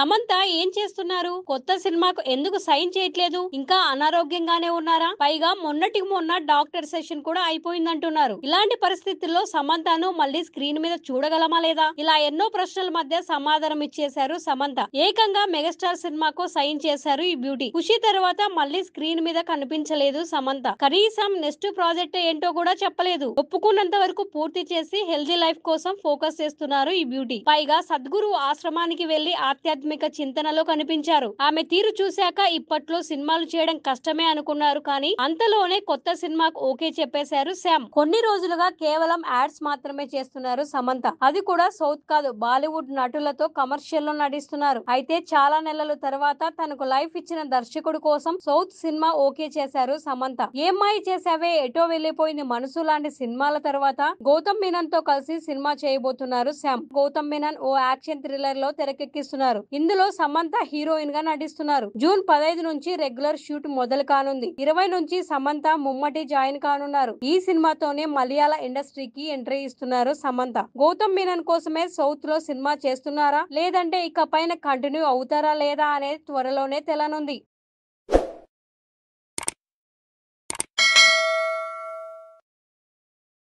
సమంత ఏం చేస్తున్నారు కొత్త సినిమాకు ఎందుకు సైన్ చేయట్లేదు ఇంకా అనారోగ్యంగానే ఉన్నారా పైగా మొన్నటికి మొన్న డాక్టర్ సెషన్ కూడా అయిపోయిందంటున్నారు ఇలాంటి పరిస్థితుల్లో సమంతను మళ్ళీ స్క్రీన్ మీద చూడగలమా లేదా ఇలా ఎన్నో ప్రశ్నల మధ్య సమాధానం ఇచ్చేశారు సమంత ఏకంగా మెగాస్టార్ సినిమాకు సైన్ చేశారు ఈ బ్యూటీ ఖుషి తర్వాత మళ్ళీ స్క్రీన్ మీద కనిపించలేదు సమంత కనీసం నెక్స్ట్ ప్రాజెక్ట్ ఏంటో కూడా చెప్పలేదు ఒప్పుకున్నంత వరకు పూర్తి చేసి హెల్దీ లైఫ్ కోసం ఫోకస్ చేస్తున్నారు ఈ బ్యూటీ పైగా సద్గురు ఆశ్రమానికి వెళ్లి ఆధ్యాత్మిక ఆధ్యాత్మిక చింతనలో కనిపించారు ఆమె తీరు చూశాక ఇప్పట్లో సినిమాలు చేయడం కష్టమే అనుకున్నారు కానీ అంతలోనే కొత్త సినిమాకు ఓకే చెప్పేశారు శ్యామ్ కొన్ని రోజులుగా కేవలం యాడ్స్ మాత్రమే చేస్తున్నారు సమంత అది కూడా సౌత్ కాదు బాలీవుడ్ నటులతో కమర్షియల్ లో నటిస్తున్నారు అయితే చాలా నెలల తర్వాత తనకు లైఫ్ ఇచ్చిన దర్శకుడు కోసం సౌత్ సినిమా ఓకే చేశారు సమంత ఏమ్మాయి చేశావే ఎటో వెళ్లిపోయింది మనసు లాంటి సినిమాల తర్వాత గౌతమ్ మీనన్ తో కలిసి సినిమా చేయబోతున్నారు శ్యామ్ గౌతమ్ మీనన్ ఓ యాక్షన్ థ్రిల్లర్ లో తెరకెక్కిస్తున్నారు ఇందులో సమంత హీరోయిన్ గా నటిస్తున్నారు జూన్ పదహైదు నుంచి రెగ్యులర్ షూట్ మొదలు కానుంది ఇరవై నుంచి సమంత ముమ్మటి జాయిన్ కానున్నారు ఈ సినిమాతోనే మలయాళ ఇండస్ట్రీకి ఎంట్రీ ఇస్తున్నారు సమంత గౌతమ్ మీనన్ కోసమే సౌత్ లో సినిమా చేస్తున్నారా లేదంటే ఇక పైన కంటిన్యూ అవుతారా లేదా అనేది త్వరలోనే తెలనుంది